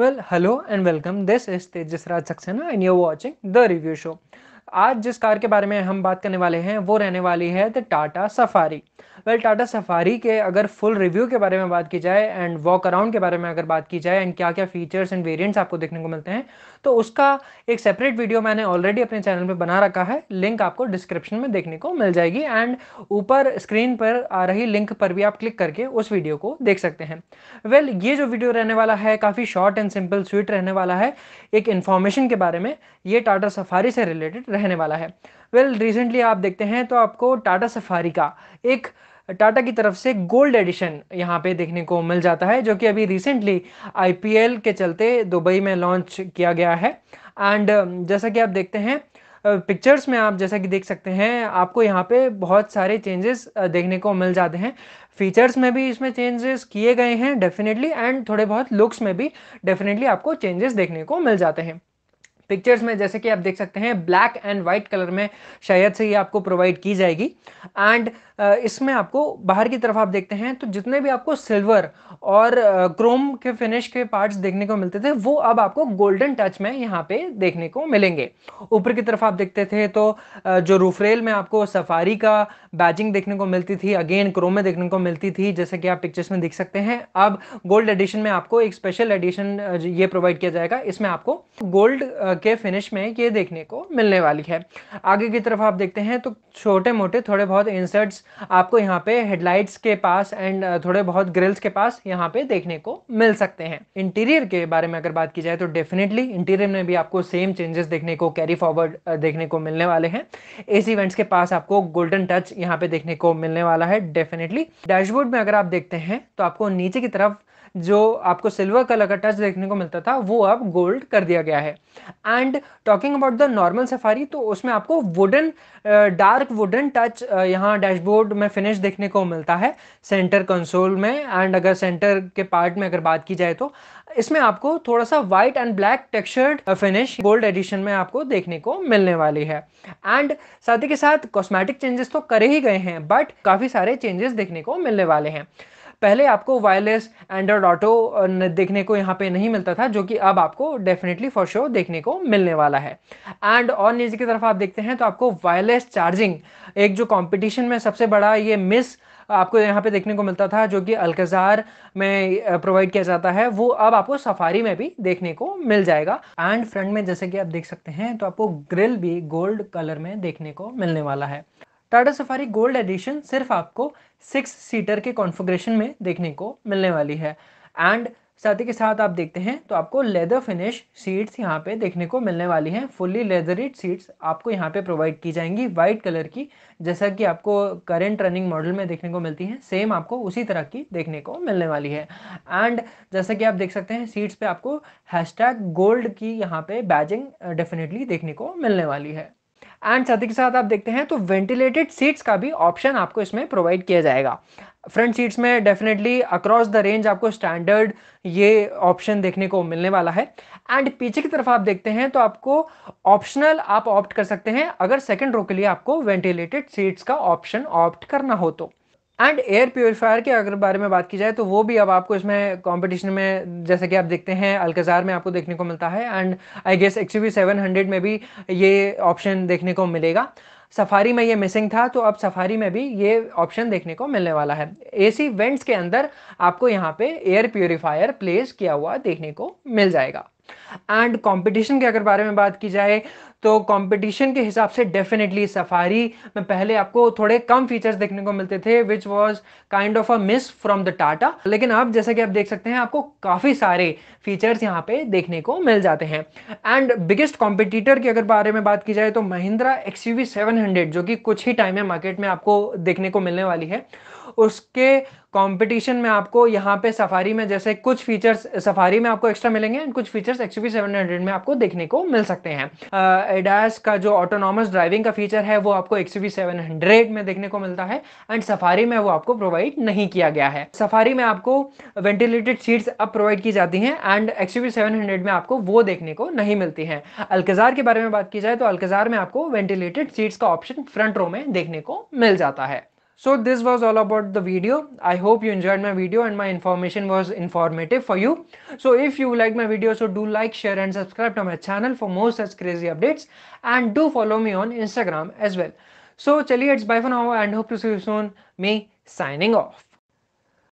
Well, hello and welcome. This is Tejas Raj Saxena and you're watching The Review Show. आज जिस car के बारे में हम बात करने वाले हैं वो रहने वाली है the Tata Safari well Tata Safari के अगर फुल रिव्यू के बारे में बात की जाए एंड वॉक अराउंड के बारे में अगर बात की जाए एंड क्या क्या फीचर्स एंड वेरिएंट्स आपको देखने को मिलते हैं तो उसका एक सेपरेट वीडियो मैंने ऑलरेडी अपने चैनल पर बना रखा है लिंक आपको डिस्क्रिप्शन में देखने को मिल जाएगी एंड ऊपर स्क्रीन पर आ रही लिंक पर भी आप क्लिक करके उस वीडियो को देख सकते हैं वेल well, ये जो वीडियो रहने वाला है काफ़ी शॉर्ट एंड सिंपल स्वीट रहने वाला है एक इन्फॉर्मेशन के बारे में ये टाटा सफारी से रिलेटेड रहने वाला है वेल well, रिसेंटली आप देखते हैं तो आपको टाटा सफारी का एक टाटा की तरफ से गोल्ड एडिशन यहाँ पे देखने को मिल जाता है जो कि अभी रिसेंटली आईपीएल के चलते दुबई में लॉन्च किया गया है एंड जैसा कि आप देखते हैं पिक्चर्स में आप जैसा कि देख सकते हैं आपको यहाँ पे बहुत सारे चेंजेस देखने को मिल जाते हैं फीचर्स में भी इसमें चेंजेस किए गए हैं डेफिनेटली एंड थोड़े बहुत लुक्स में भी डेफिनेटली आपको चेंजेस देखने को मिल जाते हैं पिक्चर्स में जैसे कि आप देख सकते हैं ब्लैक एंड व्हाइट कलर में शायद से ये आपको प्रोवाइड की जाएगी एंड uh, इसमें आपको बाहर की तरफ आप देखते हैं तो जितने भी आपको सिल्वर और क्रोम uh, के फिनिश के पार्ट्स देखने को मिलते थे वो अब आपको गोल्डन टच में यहाँ पे देखने को मिलेंगे ऊपर की तरफ आप देखते थे तो uh, जो रूफरेल में आपको सफारी का बैजिंग देखने को मिलती थी अगेन क्रोम में देखने को मिलती थी जैसे कि आप पिक्चर्स में देख सकते हैं अब गोल्ड एडिशन में आपको एक स्पेशल एडिशन ये प्रोवाइड किया जाएगा इसमें आपको गोल्ड के फिनिश में ये देखने को मिलने वाली है आगे की तरफ आप देखते हैं तो छोटे मोटे थोड़े बहुत इंसर्ट्स आपको यहाँ पे हेडलाइट्स के पास एंड थोड़े बहुत ग्रिल्स के पास यहाँ पे देखने को मिल सकते हैं इंटीरियर के बारे में अगर बात की जाए तो डेफिनेटली इंटीरियर में भी आपको सेम चेंजेस देखने को कैरी फॉरवर्ड देखने को मिलने वाले हैं एसी वेंट्स के पास आपको गोल्डन टच यहाँ पे देखने को मिलने वाला है डेफिनेटली डैशबोर्ड में अगर आप देखते हैं तो आपको नीचे की तरफ जो आपको सिल्वर कलर का टच देखने को मिलता था वो अब गोल्ड कर दिया गया है and talking about the normal Safari तो उसमें आपको वुडन डार्क वुडन टच यहाँ डैशबोर्ड में फिनिश देखने को मिलता है सेंटर कंसोल में एंड अगर सेंटर के पार्ट में अगर बात की जाए तो इसमें आपको थोड़ा सा white and black textured finish gold edition में आपको देखने को मिलने वाली है एंड साथ ही के साथ कॉस्मेटिक चेंजेस तो करे ही गए हैं बट काफ़ी सारे चेंजेस देखने को मिलने वाले हैं पहले आपको वायरलेस एंड्रॉयड ऑटो देखने को यहाँ पे नहीं मिलता था जो कि अब आपको डेफिनेटली फॉर श्योर देखने को मिलने वाला है एंड और नीचे की तरफ आप देखते हैं तो आपको वायरलेस चार्जिंग एक जो कॉम्पिटिशन में सबसे बड़ा ये मिस आपको यहाँ पे देखने को मिलता था जो कि अलकजार में प्रोवाइड किया जाता है वो अब आपको सफारी में भी देखने को मिल जाएगा एंड फ्रंट में जैसे कि आप देख सकते हैं तो आपको ग्रिल भी गोल्ड कलर में देखने को मिलने वाला है टाटा सफारी गोल्ड एडिशन सिर्फ आपको सिक्स सीटर के कॉन्फ़िगरेशन में देखने को मिलने वाली है एंड साथ ही के साथ आप देखते हैं तो आपको लेदर फिनिश सीट्स यहाँ पे देखने को मिलने वाली हैं फुल्ली लेदरिड सीट्स आपको यहाँ पे प्रोवाइड की जाएंगी वाइट कलर की जैसा कि आपको करेंट रनिंग मॉडल में देखने को मिलती है सेम आपको उसी तरह की देखने को मिलने वाली है एंड जैसा कि आप देख सकते हैं सीट्स पे आपको हैशटैग गोल्ड की यहाँ पे बैजिंग डेफिनेटली देखने को मिलने वाली है एंड साथ ही साथ आप देखते हैं तो वेंटिलेटेड सीट्स का भी ऑप्शन आपको इसमें प्रोवाइड किया जाएगा फ्रंट सीट्स में डेफिनेटली अक्रॉस द रेंज आपको स्टैंडर्ड ये ऑप्शन देखने को मिलने वाला है एंड पीछे की तरफ आप देखते हैं तो आपको ऑप्शनल आप ऑप्ट कर सकते हैं अगर सेकेंड रो के लिए आपको वेंटिलेटेड सीट्स का ऑप्शन ऑप्ट करना हो तो एंड एयर प्योरीफायर के अगर बारे में बात की जाए तो वो भी अब आपको इसमें कंपटीशन में जैसे कि आप देखते हैं अलकजार में आपको देखने को मिलता है and I guess X V seven hundred में भी ये ऑप्शन देखने को मिलेगा सफारी में ये मिसिंग था तो अब सफारी में भी ये ऑप्शन देखने को मिलने वाला है एसी वेंट्स के अंदर आपको यहाँ पे एयर प्योरीफायर प्लेस किया हुआ देखने को मिल जाएगा एंड कंपटीशन के अगर बारे में बात की जाए तो कंपटीशन के हिसाब से डेफिनेटली सफारी में पहले आपको थोड़े कम फीचर्स देखने को मिलते थे which was kind of a miss from the Tata लेकिन अब जैसा कि आप देख सकते हैं आपको काफ़ी सारे फीचर्स यहाँ पे देखने को मिल जाते हैं एंड बिगेस्ट कॉम्पिटिटर की अगर बारे में बात की जाए तो महिंद्रा एक्स यू जो कि कुछ ही टाइम है मार्केट में आपको देखने को मिलने वाली है उसके कंपटीशन में आपको यहाँ पे सफारी में जैसे कुछ फीचर्स सफारी में आपको एक्स्ट्रा मिलेंगे एंड कुछ फीचर्स एक्स में आपको देखने को मिल सकते हैं एडास का जो ऑटोनॉमस ड्राइविंग का फीचर है वो आपको एक्स सेवन हंड्रेड में देखने को मिलता है एंड सफारी में वो आपको प्रोवाइड नहीं किया गया है सफारी में आपको वेंटिलेटेड सीट्स अब प्रोवाइड की जाती हैं एंड एक्स सेवन हंड्रेड में आपको वो देखने को नहीं मिलती हैं अल्कजार के बारे में बात की जाए तो अल्कजार में आपको वेंटिलेटेड सीट्स का ऑप्शन फ्रंट रो में देखने को मिल जाता है So this was all about the video. I hope you enjoyed my video and my information was informative for you. So if you like my video, so do like, share and subscribe to my channel for more such crazy updates and do follow me on Instagram as well. So chaliye, it's bye for now and hope to see you soon. Me signing off.